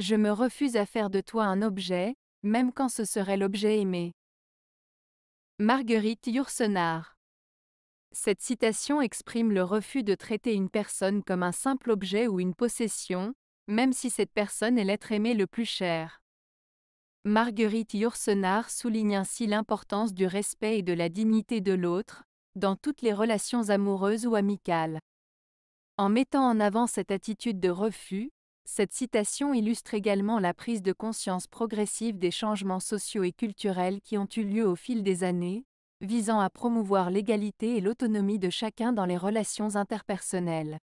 Je me refuse à faire de toi un objet, même quand ce serait l'objet aimé. Marguerite Yourcenar. Cette citation exprime le refus de traiter une personne comme un simple objet ou une possession, même si cette personne est l'être aimé le plus cher. Marguerite Yourcenar souligne ainsi l'importance du respect et de la dignité de l'autre, dans toutes les relations amoureuses ou amicales. En mettant en avant cette attitude de refus, cette citation illustre également la prise de conscience progressive des changements sociaux et culturels qui ont eu lieu au fil des années, visant à promouvoir l'égalité et l'autonomie de chacun dans les relations interpersonnelles.